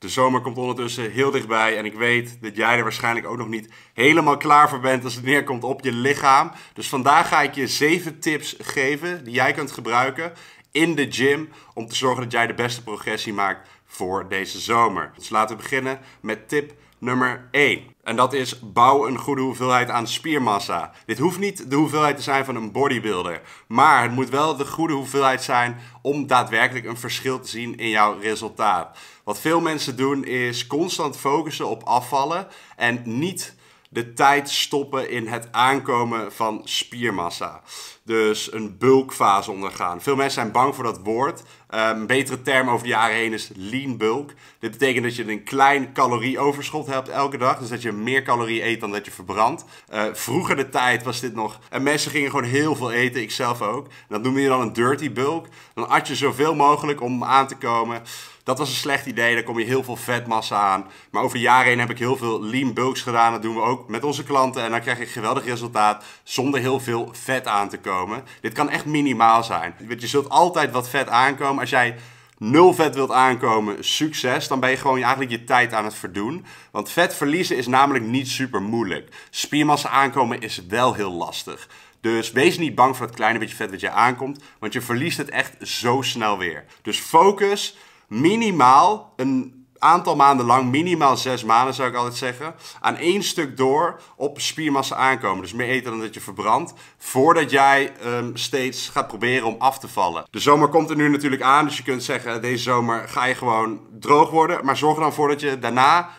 De zomer komt ondertussen heel dichtbij en ik weet dat jij er waarschijnlijk ook nog niet helemaal klaar voor bent als het neerkomt op je lichaam. Dus vandaag ga ik je 7 tips geven die jij kunt gebruiken in de gym om te zorgen dat jij de beste progressie maakt voor deze zomer. Dus laten we beginnen met tip nummer 1. En dat is bouw een goede hoeveelheid aan spiermassa. Dit hoeft niet de hoeveelheid te zijn van een bodybuilder. Maar het moet wel de goede hoeveelheid zijn om daadwerkelijk een verschil te zien in jouw resultaat. Wat veel mensen doen is constant focussen op afvallen en niet de tijd stoppen in het aankomen van spiermassa. Dus een bulkfase ondergaan. Veel mensen zijn bang voor dat woord. Ehm, een betere term over de jaren heen is lean bulk. Dit betekent dat je een klein calorieoverschot hebt elke dag. Dus dat je meer calorieën eet dan dat je verbrandt. Eh, vroeger de tijd was dit nog... En mensen gingen gewoon heel veel eten, ik zelf ook. dat noemde je dan een dirty bulk. Dan at je zoveel mogelijk om aan te komen dat was een slecht idee, daar kom je heel veel vetmassa aan. Maar over jaren heen heb ik heel veel lean bulks gedaan. Dat doen we ook met onze klanten. En dan krijg ik geweldig resultaat zonder heel veel vet aan te komen. Dit kan echt minimaal zijn. Je zult altijd wat vet aankomen. Als jij nul vet wilt aankomen, succes. Dan ben je gewoon eigenlijk je tijd aan het verdoen. Want vet verliezen is namelijk niet super moeilijk. Spiermassa aankomen is wel heel lastig. Dus wees niet bang voor het kleine beetje vet dat je aankomt, want je verliest het echt zo snel weer. Dus focus minimaal een aantal maanden lang, minimaal zes maanden zou ik altijd zeggen, aan één stuk door op spiermassa aankomen. Dus meer eten dan dat je verbrandt, voordat jij ehm, steeds gaat proberen om af te vallen. De zomer komt er nu natuurlijk aan, dus je kunt zeggen, deze zomer ga je gewoon droog worden. Maar zorg er dan voor dat je daarna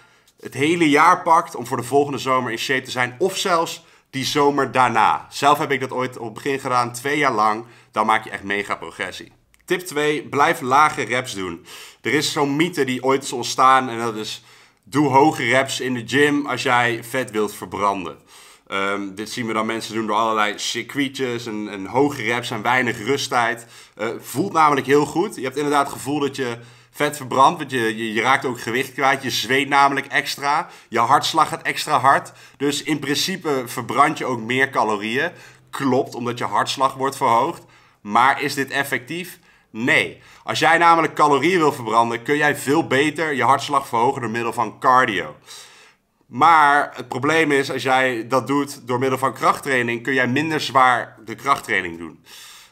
het hele jaar pakt om voor de volgende zomer in shape te zijn. Of zelfs die zomer daarna. Zelf heb ik dat ooit op het begin gedaan, twee jaar lang. Dan maak je echt mega progressie. Tip 2, blijf lage reps doen. Er is zo'n mythe die ooit is ontstaan en dat is... Doe hoge reps in de gym als jij vet wilt verbranden. Ehm, dit zien we dan mensen doen door allerlei circuitjes en, hoge reps en weinig rusttijd. Eh, voelt namelijk heel goed. Je hebt inderdaad het gevoel dat je vet verbrandt, want je, je, je, raakt ook gewicht kwijt. Je zweet namelijk extra. Je hartslag gaat extra hard. Dus in principe verbrand je ook meer calorieën. Klopt, omdat je hartslag wordt verhoogd. Maar is dit effectief? Nee. Als jij namelijk calorieën wil verbranden, kun jij veel beter je hartslag verhogen door middel van cardio. Maar het probleem is, als jij dat doet door middel van krachttraining, kun jij minder zwaar de krachttraining doen.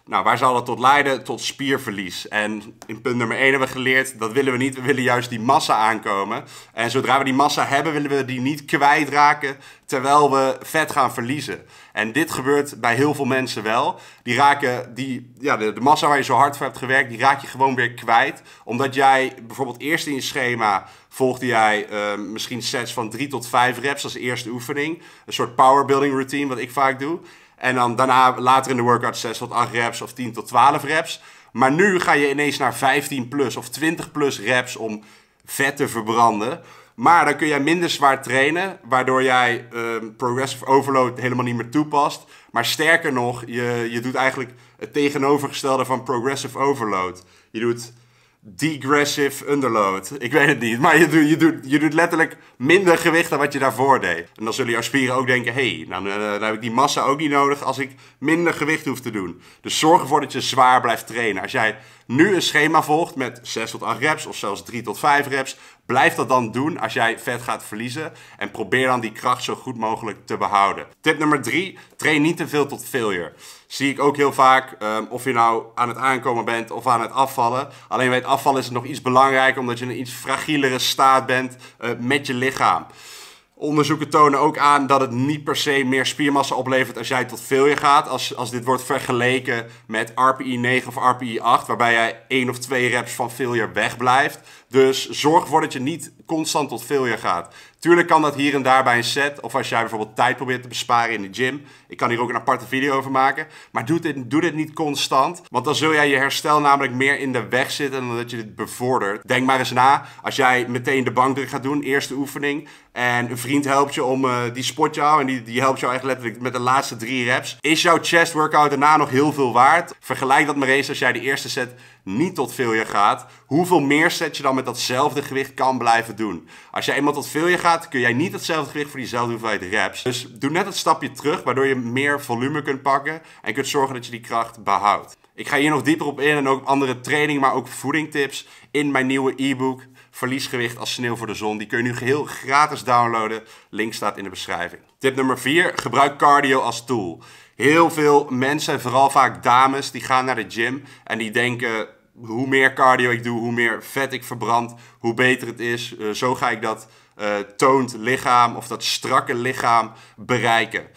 Nou, waar zal het tot leiden? Tot spierverlies. En in punt nummer 1 hebben we geleerd, dat willen we niet. We willen juist die massa aankomen. En zodra we die massa hebben, willen we die niet kwijtraken terwijl we vet gaan verliezen. En dit gebeurt bij heel veel mensen wel. Die raken die, ja, de, massa waar je zo hard voor hebt gewerkt, die raak je gewoon weer kwijt. Omdat jij bijvoorbeeld eerst in je schema volgde jij ehm, misschien sets van 3 tot 5 reps als eerste oefening. Een soort powerbuilding routine, wat ik vaak doe. En dan daarna later in de workout 6 tot 8 reps of 10 tot 12 reps. Maar nu ga je ineens naar 15 plus of 20 plus reps om vet te verbranden. Maar dan kun jij minder zwaar trainen, waardoor jij ehm, progressive overload helemaal niet meer toepast. Maar sterker nog, je, je doet eigenlijk het tegenovergestelde van progressive overload. Je doet degressive underload. Ik weet het niet. Maar je, doet, je, je doet letterlijk minder gewicht dan wat je daarvoor deed. En dan zullen jouw spieren ook denken: hé, hey, nou, nou, nou, heb ik die massa ook niet nodig als ik minder gewicht hoef te doen. Dus zorg ervoor dat je zwaar blijft trainen. Als jij nu een schema volgt met 6 tot 8 reps of zelfs 3 tot 5 reps, blijf dat dan doen als jij vet gaat verliezen en probeer dan die kracht zo goed mogelijk te behouden. Tip nummer 3, train niet te veel tot failure. Zie ik ook heel vaak, ehm, of je nou aan het aankomen bent of aan het afvallen. Alleen bij het afvallen is het nog iets belangrijker omdat je in een iets fragielere staat bent eh, met je lichaam. Onderzoeken tonen ook aan dat het niet per se meer spiermassa oplevert als jij tot failure gaat. Als, als dit wordt vergeleken met RPI 9 of RPI 8, waarbij jij één of twee reps van failure wegblijft. Dus zorg ervoor dat je niet constant tot failure gaat. Tuurlijk kan dat hier en daar bij een set. Of als jij bijvoorbeeld tijd probeert te besparen in de gym. Ik kan hier ook een aparte video over maken. Maar doe dit, doe dit niet constant. Want dan zul jij je herstel namelijk meer in de weg zitten dan dat je dit bevordert. Denk maar eens na. Als jij meteen de bankdruk gaat doen, eerste oefening. En een vriend helpt je om eh, die spot jou. En die, die helpt jou echt letterlijk met de laatste drie reps. Is jouw chest workout daarna nog heel veel waard? Vergelijk dat maar eens als jij de eerste set niet tot veel je gaat, hoeveel meer set je dan met datzelfde gewicht kan blijven doen. Als jij eenmaal tot veel je gaat, kun jij niet hetzelfde gewicht voor diezelfde hoeveelheid reps. Dus doe net het stapje terug, waardoor je meer volume kunt pakken en kunt zorgen dat je die kracht behoudt. Ik ga hier nog dieper op in en ook andere training, maar ook voedingtips in mijn nieuwe e-book Verliesgewicht als sneeuw voor de zon. Die kun je nu geheel gratis downloaden. Link staat in de beschrijving. Tip nummer 4. Gebruik cardio als tool. Heel veel mensen, vooral vaak dames, die gaan naar de gym en die denken hoe meer cardio ik doe, hoe meer vet ik verbrand, hoe beter het is. Eh, zo ga ik dat eh, toont lichaam of dat strakke lichaam bereiken.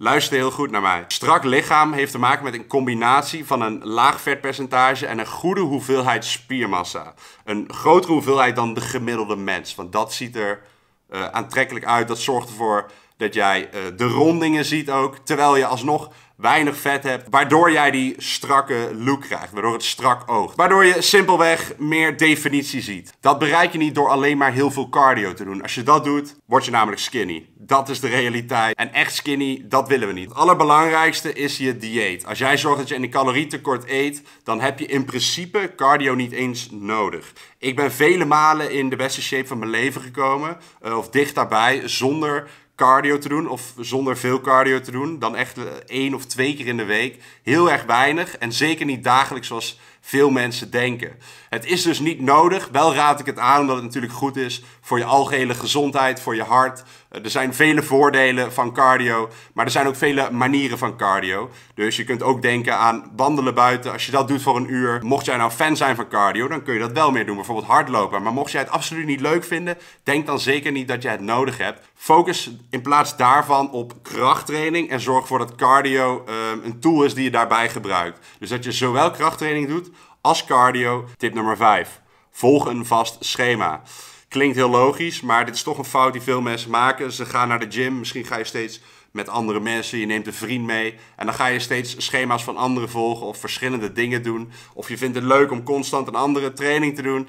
Luister heel goed naar mij. Strak lichaam heeft te maken met een combinatie van een laag vetpercentage en een goede hoeveelheid spiermassa. Een grotere hoeveelheid dan de gemiddelde mens, want dat ziet er eh, aantrekkelijk uit. Dat zorgt ervoor dat jij de rondingen ziet ook, terwijl je alsnog weinig vet hebt. Waardoor jij die strakke look krijgt, waardoor het strak oogt. Waardoor je simpelweg meer definitie ziet. Dat bereik je niet door alleen maar heel veel cardio te doen. Als je dat doet, word je namelijk skinny. Dat is de realiteit. En echt skinny, dat willen we niet. Het allerbelangrijkste is je dieet. Als jij zorgt dat je in een calorietekort eet, dan heb je in principe cardio niet eens nodig. Ik ben vele malen in de beste shape van mijn leven gekomen, eh, of dicht daarbij, zonder cardio te doen of zonder veel cardio te doen. Dan echt eh, één of twee keer in de week. Heel erg weinig en zeker niet dagelijks zoals veel mensen denken. Het is dus niet nodig. Wel raad ik het aan omdat het natuurlijk goed is voor je algehele gezondheid, voor je hart. Eh, er zijn vele voordelen van cardio, maar er zijn ook vele manieren van cardio. Dus je kunt ook denken aan wandelen buiten. Als je dat doet voor een uur, mocht jij nou fan zijn van cardio, dan kun je dat wel meer doen. Bijvoorbeeld hardlopen. Maar mocht jij het absoluut niet leuk vinden, denk dan zeker niet dat je het nodig hebt. Focus in plaats daarvan op krachttraining en zorg ervoor dat cardio ehm, een tool is die je daarbij gebruikt. Dus dat je zowel krachttraining doet als cardio, tip nummer 5. Volg een vast schema. Klinkt heel logisch, maar dit is toch een fout die veel mensen maken. Ze gaan naar de gym, misschien ga je steeds met andere mensen, je neemt een vriend mee en dan ga je steeds schema's van anderen volgen of verschillende dingen doen. Of je vindt het leuk om constant een andere training te doen.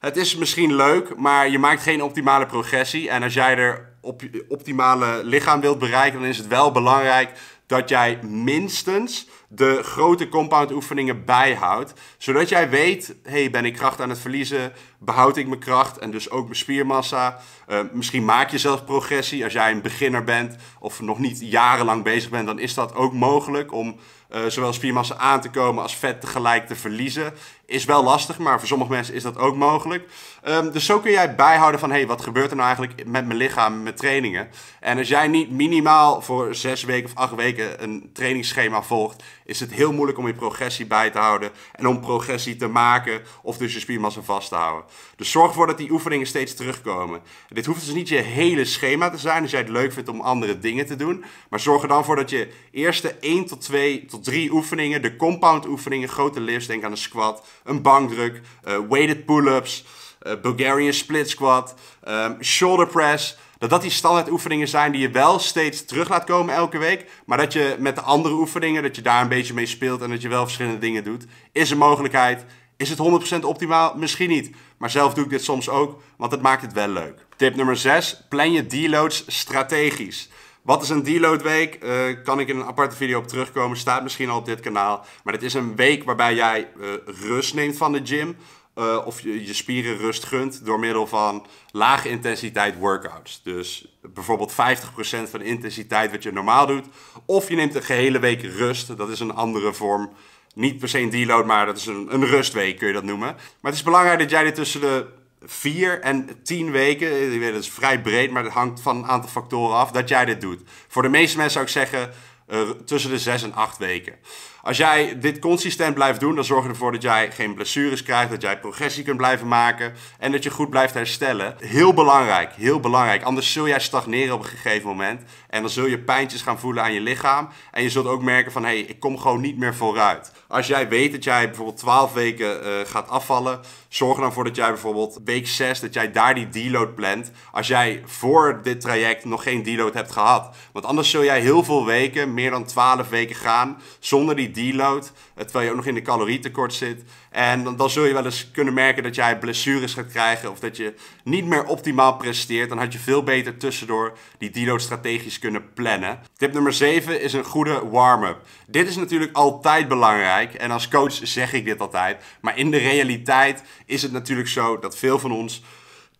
Het is misschien leuk, maar je maakt geen optimale progressie. En als jij er op optimale lichaam wilt bereiken, dan is het wel belangrijk dat jij minstens de grote compound oefeningen bijhoudt. Zodat jij weet, hey, ben ik kracht aan het verliezen? Behoud ik mijn kracht en dus ook mijn spiermassa? Eh, misschien maak je zelf progressie. Als jij een beginner bent of nog niet jarenlang bezig bent, dan is dat ook mogelijk om uh, zowel spiermassa aan te komen als vet tegelijk te verliezen. Is wel lastig, maar voor sommige mensen is dat ook mogelijk. Ehm, dus zo kun jij bijhouden van, hey, wat gebeurt er nou eigenlijk met mijn lichaam, met trainingen? En als jij niet minimaal voor zes weken of acht weken een trainingsschema volgt is het heel moeilijk om je progressie bij te houden en om progressie te maken of dus je spiermassa vast te houden. Dus zorg ervoor dat die oefeningen steeds terugkomen. dit hoeft dus niet je hele schema te zijn als jij het leuk vindt om andere dingen te doen, maar zorg er dan voor dat je eerste 1 tot 2 tot 3 oefeningen, de compound oefeningen, grote lifts, denk aan een squat, een bankdruk, eh, weighted pull-ups, eh, Bulgarian split squat, ehm, shoulder press, dat dat die oefeningen zijn die je wel steeds terug laat komen elke week. Maar dat je met de andere oefeningen, dat je daar een beetje mee speelt en dat je wel verschillende dingen doet. Is een mogelijkheid. Is het 100% optimaal? Misschien niet. Maar zelf doe ik dit soms ook, want het maakt het wel leuk. Tip nummer 6. Plan je deloads strategisch. Wat is een deload week? Eh, kan ik in een aparte video op terugkomen. Staat misschien al op dit kanaal. Maar het is een week waarbij jij eh, rust neemt van de gym. Eh, of je, je spieren rust gunt door middel van lage intensiteit workouts. Dus bijvoorbeeld 50% van de intensiteit wat je normaal doet. Of je neemt een gehele week rust. Dat is een andere vorm. Niet per se een deload, maar dat is een, een rustweek kun je dat noemen. Maar het is belangrijk dat jij dit tussen de 4 en 10 weken, ik eh, weet dat is vrij breed, maar dat hangt van een aantal factoren af, dat jij dit doet. Voor de meeste mensen zou ik zeggen, eh, tussen de 6 en 8 weken. Als jij dit consistent blijft doen, dan zorg je ervoor dat jij geen blessures krijgt, dat jij progressie kunt blijven maken en dat je goed blijft herstellen. Heel belangrijk, heel belangrijk. Anders zul jij stagneren op een gegeven moment en dan zul je pijntjes gaan voelen aan je lichaam en je zult ook merken van hé, hey, ik kom gewoon niet meer vooruit. Als jij weet dat jij bijvoorbeeld 12 weken eh, gaat afvallen, zorg er dan voor dat jij bijvoorbeeld week 6, dat jij daar die deload plant. Als jij voor dit traject nog geen deload hebt gehad. Want anders zul jij heel veel weken meer dan 12 weken gaan zonder die deload. Eh, terwijl je ook nog in de calorietekort zit. En dan, dan zul je wel eens kunnen merken dat jij blessures gaat krijgen of dat je niet meer optimaal presteert. Dan had je veel beter tussendoor die deload strategisch kunnen plannen. Tip nummer 7 is een goede warm-up. Dit is natuurlijk altijd belangrijk en als coach zeg ik dit altijd. Maar in de realiteit is het natuurlijk zo dat veel van ons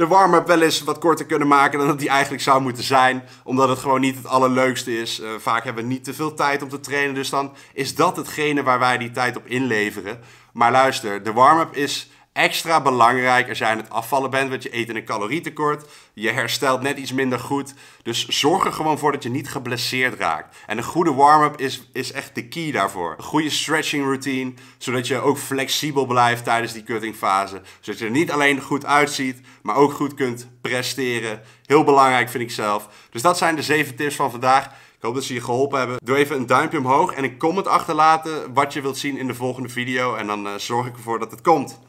de warm-up wel eens wat korter kunnen maken dan dat die eigenlijk zou moeten zijn. Omdat het gewoon niet het allerleukste is. Eh, vaak hebben we niet te veel tijd om te trainen. Dus dan is dat hetgene waar wij die tijd op inleveren. Maar luister, de warm-up is extra belangrijk als jij aan het afvallen bent, want je eet in een calorietekort, je herstelt net iets minder goed. Dus zorg er gewoon voor dat je niet geblesseerd raakt. En een goede warm-up is, is echt de key daarvoor. Een goede stretching routine, zodat je ook flexibel blijft tijdens die cuttingfase. Zodat je er niet alleen goed uitziet, maar ook goed kunt presteren. Heel belangrijk vind ik zelf. Dus dat zijn de zeven tips van vandaag. Ik hoop dat ze je geholpen hebben. Doe even een duimpje omhoog en een comment achterlaten wat je wilt zien in de volgende video. En dan eh, zorg ik ervoor dat het komt.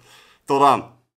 Dolan.